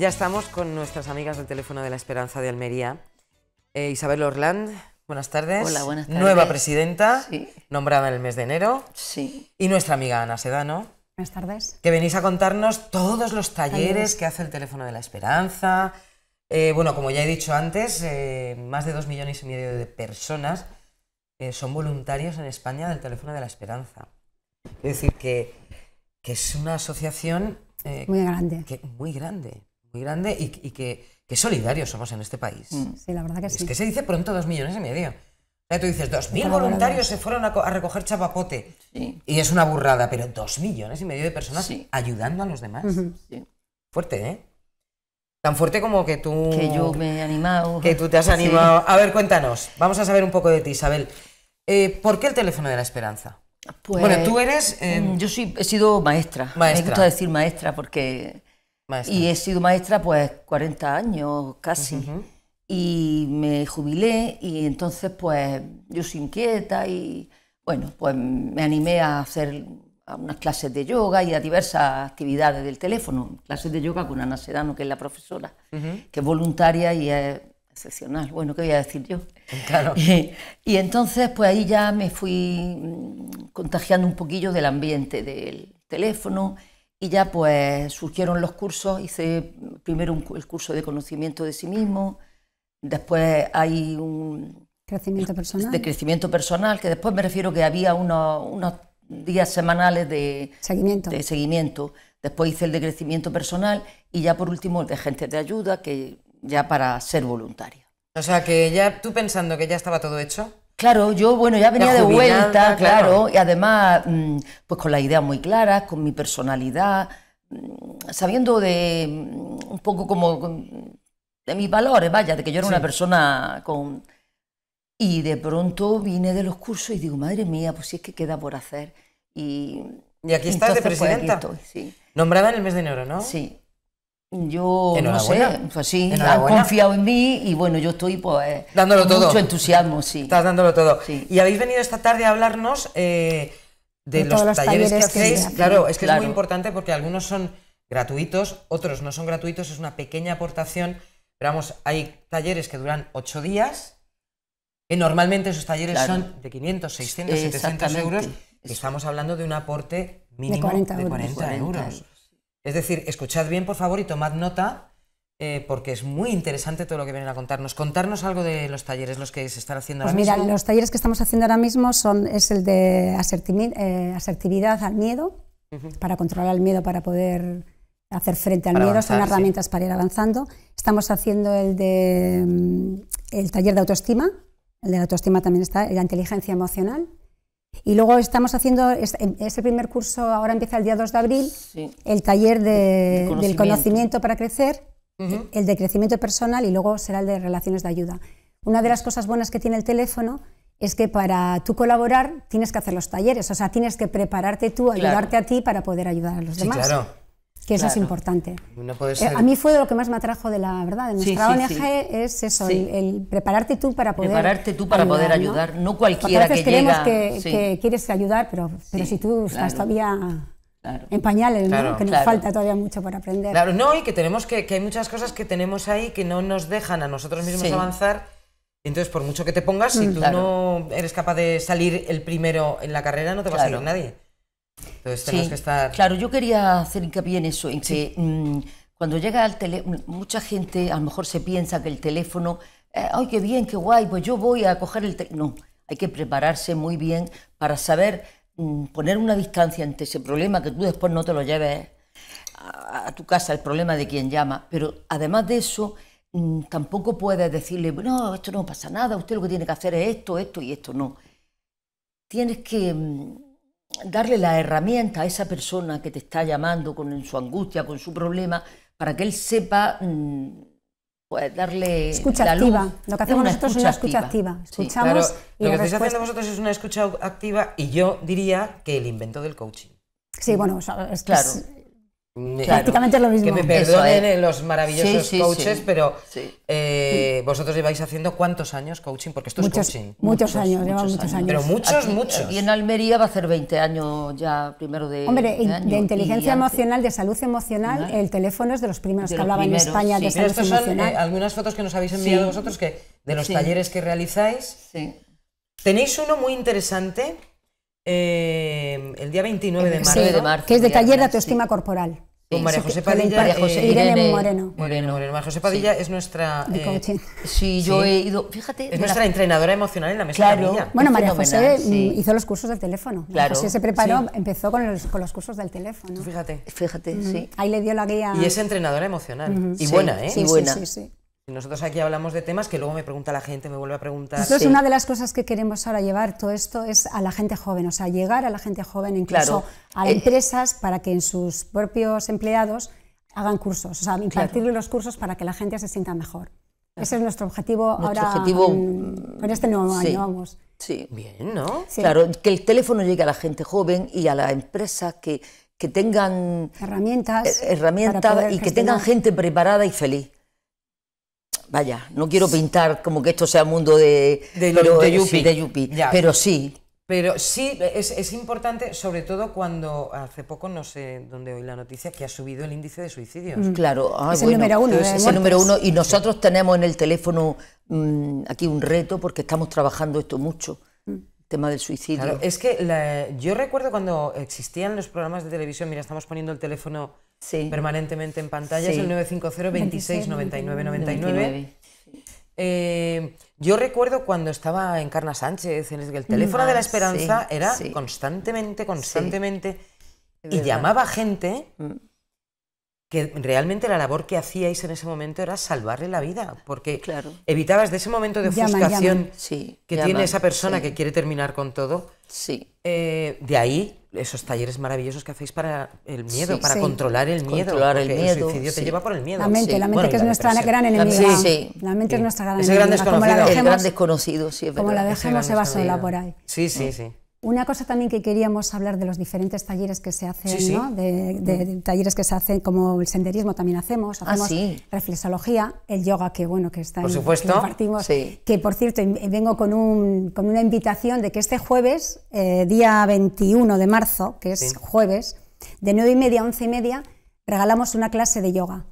Ya estamos con nuestras amigas del teléfono de la Esperanza de Almería. Eh, Isabel Orland, buenas tardes. Hola, buenas tardes. Nueva presidenta, nombrada en el mes de enero. Sí. Y nuestra amiga Ana Sedano. Buenas tardes. Que venís a contarnos todos los talleres, que hace el teléfono de la Esperanza. Eh, bueno, como ya he dicho antes, eh, más de dos millones y medio de personas son voluntarios en España del teléfono de la Esperanza. Es decir, que, es una asociación muy grande. muy grande muy grande y, que, solidarios somos en este país. Mm, sí, la verdad que sí. Es que se dice pronto dos millones y medio. tú dices, dos mil voluntarios se fueron a, recoger chapapote. Sí. Y es una burrada, pero dos millones y medio de personas ayudando a los demás. sí. Fuerte, ¿eh? Tan fuerte como que tú... Que yo me he animado. Que tú te has animado. A ver, cuéntanos. Vamos a saber un poco de ti, Isabel. Eh, ¿Por qué el teléfono de la esperanza? Pues, bueno, tú eres... Eh, mm, yo he sido maestra. maestra. Me gusta decir maestra porque y he sido maestra pues 40 años casi. Y me jubilé y entonces pues yo soy inquieta y bueno, pues me animé a hacer unas clases de yoga y a diversas actividades del teléfono. Clases de yoga con Ana Serano que es la profesora, que es voluntaria y es excepcional. Bueno, ¿qué voy a decir yo? Claro. Y, y, entonces, pues ahí ya me fui mm, contagiando un poquillo del ambiente del teléfono y ya pues surgieron los cursos, hice primero el curso de conocimiento de sí mismo, después hay un... Crecimiento personal. De crecimiento personal, que después me refiero que había unos, días semanales de seguimiento. Después hice el de crecimiento personal y ya por último el de gente de ayuda, que ya para ser voluntario. O sea que ya tú pensando que ya estaba todo hecho, Claro, yo bueno, ya venía de vuelta, claro. y además mm, pues con las ideas muy claras, con mi personalidad, mm, sabiendo de mm, un poco como de mis valores, vaya, de que yo era una persona con... Y de pronto vine de los cursos y digo, madre mía, pues si es que queda por hacer. Y, y aquí estás de pues, presidenta. Nombrada en el mes de enero, ¿no? Sí, yo no sé, pues sí, han confiado en mí y bueno, yo estoy pues eh, dándolo todo. mucho entusiasmo, sí. Estás dándolo todo. Y habéis venido esta tarde a hablarnos eh, de, los, talleres, que hacéis. claro, es que es muy importante porque algunos son gratuitos, otros no son gratuitos, es una pequeña aportación. Pero vamos, hay talleres que duran ocho días. Y normalmente esos talleres son de 500, 600, 700 euros. Estamos hablando de un aporte mínimo de 40 De 40 euros. Es decir, escuchad bien, por favor, y tomad nota, eh, porque es muy interesante todo lo que vienen a contarnos. Contarnos algo de los talleres, los que se están haciendo pues ahora mira, mismo. Mira, los talleres que estamos haciendo ahora mismo son, es el de eh, asertividad al miedo, para controlar el miedo, para poder hacer frente al miedo, son herramientas para ir avanzando. Estamos haciendo el, de, mm, el taller de autoestima, el de la autoestima también está, la inteligencia emocional, y luego estamos haciendo, em, ese primer curso, ahora empieza el día 2 de abril, el taller del conocimiento para crecer, el de crecimiento personal y luego será el de relaciones de ayuda. Una de las cosas buenas que tiene el teléfono es que para tú colaborar tienes que hacer los talleres, o sea, tienes que prepararte tú, ayudarte a ti para poder ayudar a los demás que eso es importante. Eh, a mí fue de lo que más me atrajo de la verdad, de nuestra ONG es eso, el, prepararte tú para poder Prepararte tú para ayudar, poder ayudar, ¿no? cualquiera que llega... Que, quieres ayudar, pero, pero si tú estás todavía... En pañales, que nos falta todavía mucho para aprender. Claro, no, y que tenemos que, que, hay muchas cosas que tenemos ahí que no nos dejan a nosotros mismos avanzar. Entonces, por mucho que te pongas, si mm, tú no eres capaz de salir el primero en la carrera, no te va a salir nadie. Entonces que estar... Claro, yo quería hacer hincapié en eso, en que mm, cuando llega al teléfono, mm, mucha gente a lo mejor se piensa que el teléfono, eh, ay, qué bien, qué guay, pues yo voy a coger el teléfono. No, hay que prepararse muy bien para saber mm, poner una distancia ante ese problema, que tú después no te lo lleves a, tu casa, el problema de quien llama. Pero además de eso, tampoco puedes decirle, no, esto no pasa nada, usted lo que tiene que hacer es esto, esto y esto, no. Tienes que darle la herramienta a esa persona que te está llamando con su angustia, con su problema, para que él sepa mm, pues, darle escucha activa. Lo que hacemos nosotros es una escucha activa. Escuchamos y Lo que estáis haciendo vosotros es una escucha activa y yo diría que el invento del coaching. Sí, bueno, es, claro. Prácticamente lo mismo. Que me perdonen los maravillosos coaches, pero eh, vosotros lleváis haciendo cuántos años coaching, porque esto es coaching. Muchos, años, llevamos muchos años. Pero muchos, muchos. Y en Almería va a hacer 20 años ya, primero de. Hombre, de, inteligencia emocional, de salud emocional, el teléfono es de los primeros que hablaba en España de salud Son, eh, algunas fotos que nos habéis enviado vosotros que de los talleres que realizáis. Tenéis uno muy interesante eh, el día 29 de marzo, que es de taller de autoestima corporal. Con María José Padilla, eh, Irene, Moreno. María José Padilla es nuestra... Eh, yo he ido... Fíjate... Es nuestra entrenadora emocional en la mesa claro. Bueno, María José mm, hizo los cursos del teléfono. Claro. se preparó, empezó con los, con los, cursos del teléfono. fíjate. Fíjate, Ahí le dio la guía... Y es entrenadora emocional. Y buena, ¿eh? Sí, buena. Sí, sí, nosotros aquí hablamos de temas que luego me pregunta la gente, me vuelve a preguntar. Entonces una de las cosas que queremos ahora llevar todo esto es a la gente joven, o sea, llegar a la gente joven, incluso a eh, empresas para que en sus propios empleados hagan cursos, o sea, impartirle los cursos para que la gente se sienta mejor. Ese es nuestro objetivo nuestro ahora objetivo, en, este nuevo año, vamos. Sí. Bien, ¿no? Claro, que el teléfono llegue a la gente joven y a la empresa que, tengan herramientas, eh, herramientas y que tengan gente preparada y feliz vaya, no quiero pintar como que esto sea mundo de, pero, eh, Yupi, sí, de pero sí. Pero sí, es, importante, sobre todo cuando hace poco, no sé dónde oí la noticia, que ha subido el índice de suicidios. Mm. Claro, ah, es el número uno. número y nosotros tenemos en el teléfono mm, aquí un reto porque estamos trabajando esto mucho mm. tema del suicidio. Claro, es que yo recuerdo cuando existían los programas de televisión, mira, estamos poniendo el teléfono permanentemente en pantalla, es el 950 269999 eh, yo recuerdo cuando estaba en Carna Sánchez, en el teléfono de la ah, esperanza era constantemente, constantemente, y llamaba gente mm que realmente la labor que hacíais en ese momento era salvarle la vida, porque evitabas de ese momento de ofuscación que tiene esa persona que quiere terminar con todo. Eh, de ahí esos talleres maravillosos que hacéis para el miedo, para controlar el miedo. Controlar el miedo. El suicidio te lleva por el miedo. La mente, la mente que es nuestra gran enemiga. Sí, La mente es nuestra gran enemiga. Gran como la dejemos, gran desconocido, Como la dejemos se va sola por ahí. Sí, sí, sí. Una cosa también que queríamos hablar de los diferentes talleres que se hacen, mm. de, talleres que se hacen, como el senderismo también hacemos, ah, hacemos reflexología, el yoga que bueno que está, en, supuesto, que compartimos, que por cierto vengo con, un, con, una invitación de que este jueves, eh, día 21 de marzo, que es jueves, de 9 y media a 11 y media, regalamos una clase de yoga,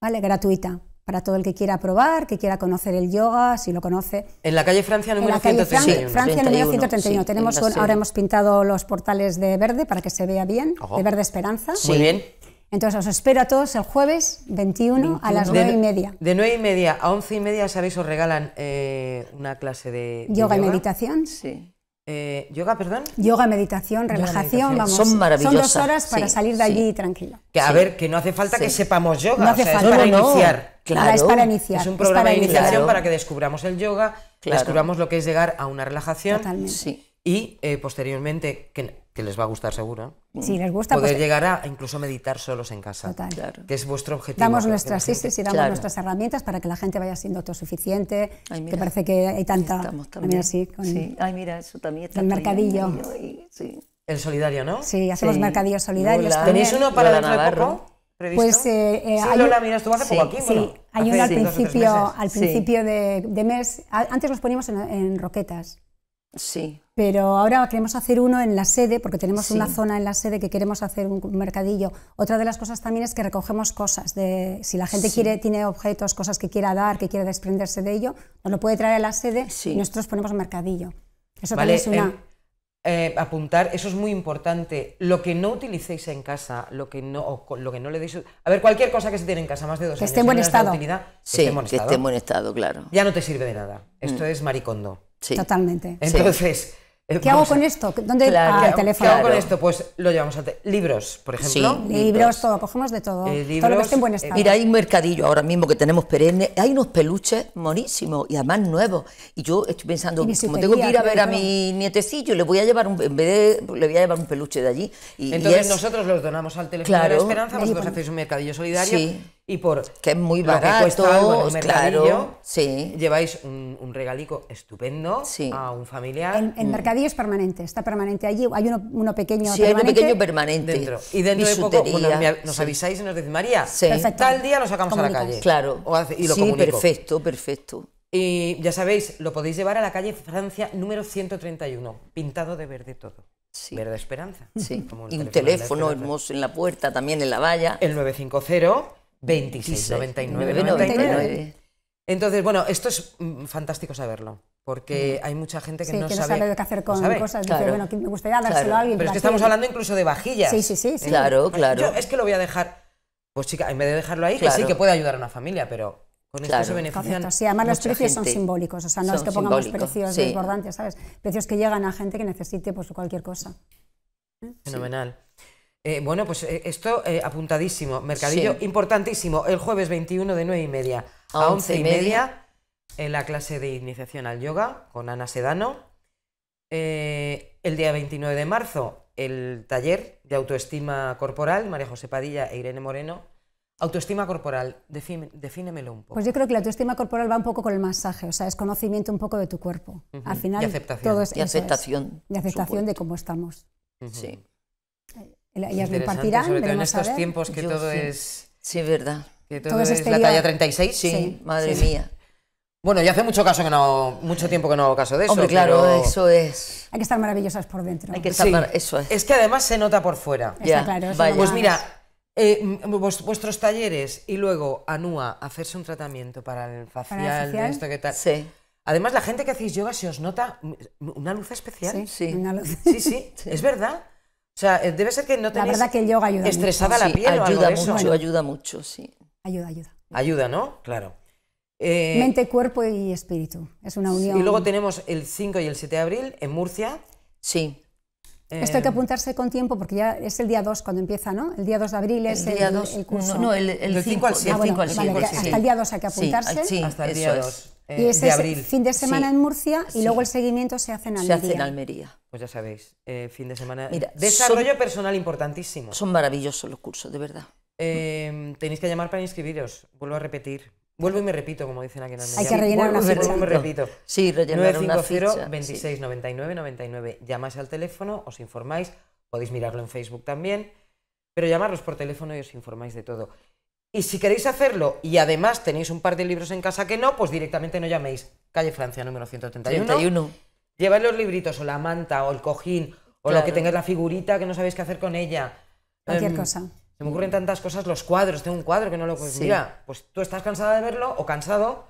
¿vale? Gratuita para todo el que quiera probar, que quiera conocer el yoga, si lo conoce. En la calle Francia número en Francia Tenemos, ahora hemos pintado los portales de verde para que se vea bien, de verde esperanza. Muy bien. Entonces os espero a todos el jueves 21, a las 9 y media. De 9 y media a 11 y media, sabéis, os regalan eh, una clase de, yoga, yoga y meditación. Sí. Eh, ¿Yoga, perdón? Yoga, meditación, relajación, vamos. Son Son dos horas para salir de allí tranquilo. Que, a ver, que no hace falta que sepamos yoga, hace o es para iniciar. Claro. Es un programa de iniciación para que descubramos el yoga, descubramos lo que es llegar a una relajación. Totalmente. Y eh, posteriormente, que que les va a gustar seguro. Si les gusta, poder pues, llegar a incluso meditar solos en casa, total. que es vuestro objetivo. Damos nuestras sí, sí, damos nuestras herramientas para que la gente vaya siendo autosuficiente. que parece que hay tanta? también. Así, sí. Ay, mira, eso también El mercadillo. El solidario, ¿no? Sí, hacemos mercadillos solidarios. ¿Tenéis uno para la Pues, eh, eh, sí, hay uno al principio, al principio de, mes. Antes los poníamos en roquetas. Sí. Pero ahora queremos hacer uno en la sede, porque tenemos una zona en la sede que queremos hacer un mercadillo. Otra de las cosas también es que recogemos cosas. De, si la gente quiere, tiene objetos, cosas que quiera dar, que quiera desprenderse de ello, nos lo puede traer a la sede y nosotros ponemos mercadillo. Eso es una. Em, eh, apuntar, eso es muy importante. Lo que no utilicéis en casa, lo que no, lo que no le deis. A ver, cualquier cosa que se tiene en casa, más de dos que años, esté en buen estado. que esté en buen estado. que esté en buen estado, claro. Ya no te sirve de nada. Esto mm. es maricondo. Totalmente. Entonces... ¿Qué hago con esto? ¿Dónde el teléfono? ¿Qué hago con esto? Pues lo llevamos a libros, por ejemplo. Sí, libros, todo, cogemos de todo. Eh, todo lo que esté en buen estado. Mira, hay un mercadillo ahora mismo que tenemos perenne, hay unos peluches monísimos y además nuevos. Y yo estoy pensando, como tengo que ir a ver a mi nietecillo, le voy a llevar un, en vez le voy a llevar un peluche de allí. Y, Entonces nosotros los donamos al teléfono claro, de Esperanza, vosotros hacéis un mercadillo solidario. Sí y por que es muy barato, el claro, sí. lleváis un, regalico estupendo a un familiar. El, el, mm. mercadillo es permanente, está permanente allí, hay uno, pequeño sí, permanente. hay uno pequeño permanente. Dentro. Y dentro de poco nos avisáis y nos decís, María, tal día lo sacamos a la calle. Claro, y lo sí, perfecto, perfecto. Y ya sabéis, lo podéis llevar a la calle Francia número 131, pintado de verde todo. Verde Esperanza. Sí. y un teléfono, teléfono hermoso en la puerta, también en la valla. El 950 26, 99, 99. Entonces, bueno, esto es mm, fantástico saberlo, porque hay mucha gente que, sí, que no, sabe, qué hacer con cosas. Claro. Dice, bueno, me gustaría dárselo a alguien. Pero es que estamos hablando incluso de vajillas. Sí, sí, sí. Claro, claro. es que lo voy a dejar, pues chica, en vez de dejarlo ahí, que sí que puede ayudar a una familia, pero con claro, esto se benefician. Sí, además los precios son simbólicos, o sea, no es que pongamos precios sí. ¿sabes? Precios que llegan a gente que necesite pues, cualquier cosa. ¿Eh? Fenomenal. Eh, bueno, pues eh, esto eh, apuntadísimo, mercadillo importantísimo, el jueves 21 de 9 y media a 11 y media, en la clase de iniciación al yoga con Ana Sedano. el día 29 de marzo, el taller de autoestima corporal, María José Padilla e Irene Moreno. Autoestima corporal, defíneme un poco. Pues yo creo que la autoestima corporal va un poco con el masaje, o sea, es conocimiento un poco de tu cuerpo. Al final, y aceptación. Todo es, y aceptación. y aceptación de cómo estamos. Sí ellas Sobre todo en estos tiempos que todo es... Sí, verdad. Que todo, es, la talla 36, sí, madre mía. Bueno, ya hace mucho caso que no, mucho tiempo que no hago caso de eso. Hombre, claro, eso es. Hay que estar maravillosas por dentro. Hay que estar eso es. Es que además se nota por fuera. Está claro. Pues mira, eh, vuestros talleres y luego Anúa hacerse un tratamiento para el facial, esto que tal. Sí. Además, la gente que hacéis yoga se os nota una luz especial. Sí, Una luz. Sí, sí, sí. es verdad. O sea, eh, debe ser que no tenés que el yoga ayuda estresada la piel. o ayuda algo mucho, eso. ayuda mucho, sí. Ayuda, ayuda. Ayuda, ¿no? Claro. Eh, Mente, cuerpo y espíritu. Es una unión. Y luego tenemos el 5 y el 7 de abril en Murcia. Sí. Esto hay que em, apuntarse con tiempo porque ya es el día 2 cuando empieza, ¿no? El día 2 de abril es el, curso. No, el, 5 al 7. Ah, bueno, hasta el día 2 hay que apuntarse. sí hasta el día 2. Eh, y ese fin de semana en Murcia y luego el seguimiento se hace en Almería. Se hace en Almería. Pues ya sabéis, eh, fin de semana. Desarrollo personal importantísimo. Son maravillosos los cursos, de verdad. Em, tenéis que llamar para inscribiros, vuelvo a repetir. Vuelvo y me repito, como dicen aquí en Almería. Hay que rellenar una ficha. me repito. Sí, rellenar 950 26 99 99. Llamáis al teléfono, os informáis, podéis mirarlo en Facebook también, pero llamarlos por teléfono y os informáis de todo. Y si queréis hacerlo y además tenéis un par de libros en casa que no, pues directamente no llaméis. Calle Francia, número 131. 31. los libritos o la manta o el cojín o lo que tengáis, la figurita que no sabéis qué hacer con ella. Cualquier em, cosa. Se me ocurren tantas cosas, los cuadros. Tengo un cuadro que no lo... Pues sí. Mira, pues tú estás cansada de verlo o cansado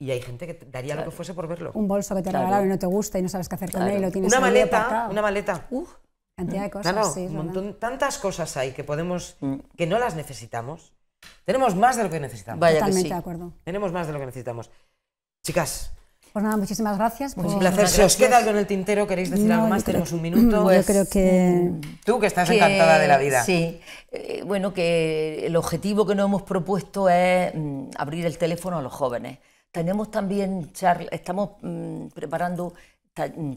y hay gente que daría lo que fuese por verlo. Un bolso que te regalaron y no te gusta y no sabes qué hacer con él y lo tienes Una maleta, una maleta. Uf, cantidad de mm. cosas. Sí, un montón, tantas cosas hay que podemos, mm. que no las necesitamos. Tenemos más de lo que necesitamos. Vaya Totalmente que de acuerdo. Tenemos más de lo que necesitamos. Chicas, pues nada, muchísimas gracias. un placer. Si os queda algo en el tintero, queréis decir algo más, tenemos un minuto. Pues, yo creo que. Mm. Tú que estás encantada de la vida. Sí. Eh, bueno, que el objetivo que nos hemos propuesto es mm, abrir el teléfono a los jóvenes. Tenemos también charla, estamos mm, preparando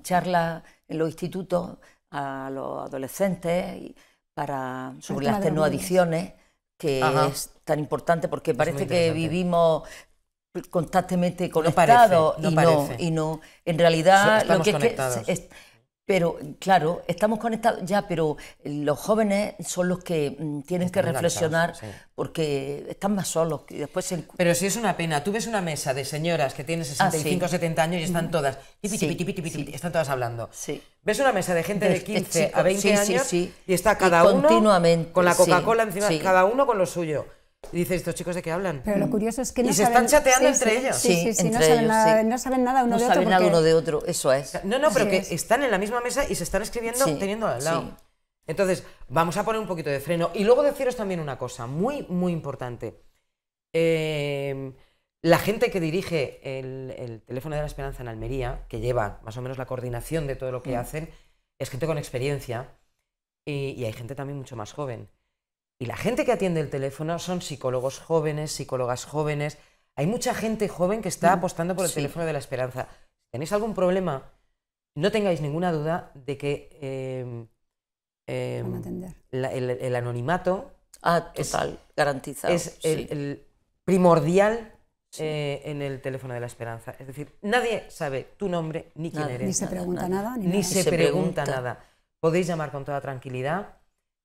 charlas en los institutos a los adolescentes para, sobre las tenuadiciones que es tan importante porque parece que vivimos constantemente con no y, no, en realidad lo que es que es, pero claro, estamos conectados ya, pero los jóvenes son los que mm, tienen que reflexionar porque están más solos. Y después Pero sí es una pena. Tú ves una mesa de señoras que tienen 65 o 70 años y están mm. todas, están todas hablando. Ves una mesa de gente de, 15 a 20 años y está cada uno con la Coca-Cola encima, cada uno con lo suyo dice ¿estos chicos de qué hablan? Pero lo curioso es que no Y se están chateando entre ellos. Sí, sí, no, saben nada, no saben nada uno de otro. No saben nada uno de otro, eso es. No, no, pero que están en la misma mesa y se están escribiendo teniendo al lado. Entonces, vamos a poner un poquito de freno. Y luego deciros también una cosa muy, muy importante. Em, la gente que dirige el, teléfono de la esperanza en Almería, que lleva más o menos la coordinación de todo lo que mm. hacen, es gente con experiencia y, y hay gente también mucho más joven. Y la gente que atiende el teléfono son psicólogos jóvenes, psicólogas jóvenes. Hay mucha gente joven que está mm, apostando por el teléfono de la esperanza. Si tenéis algún problema, no tengáis ninguna duda de que em, em, el, anonimato ah, es, el, primordial eh, en el teléfono de la esperanza. Es decir, nadie sabe tu nombre ni quién eres. Ni se pregunta nada. ni, se, pregunta, nada. Podéis llamar con toda tranquilidad.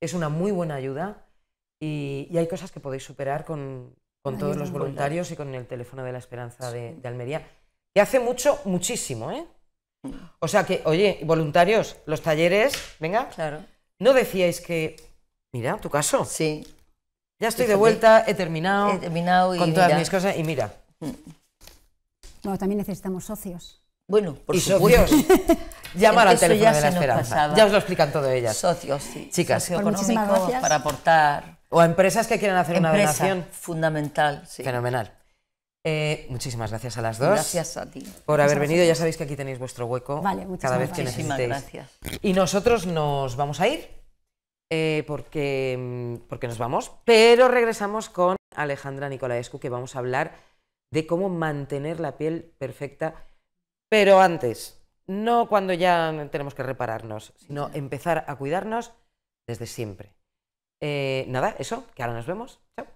Es una muy buena ayuda. Y, hay cosas que podéis superar con, todos los voluntarios y con el teléfono de la esperanza de, Almería. Que hace mucho, muchísimo, ¿eh? Mm. O sea que, oye, voluntarios, los talleres, venga. Claro. No decíais que, mira, tu caso. Sí. Ya estoy de vuelta, he terminado, he terminado y con todas mis cosas y mira. Mm. No, también necesitamos socios. Bueno, por socios. Llamar al teléfono de la esperanza. Ya os lo explican todo ellas. Socios, sí. Chicas, económicos pues para aportar. O a empresas que quieran hacer una donación. Fundamental, Fenomenal. Eh, muchísimas gracias a las dos. Gracias a ti. Por haber venido, ya sabéis que aquí tenéis vuestro hueco vale, cada vez que muchísimas Gracias. Y nosotros nos vamos a ir, eh, porque, porque nos vamos, pero regresamos con Alejandra Nicolaescu, que vamos a hablar de cómo mantener la piel perfecta, pero antes, no cuando ya tenemos que repararnos, sino empezar a cuidarnos desde siempre. Eh, nada, eso, que ahora nos vemos. Chao.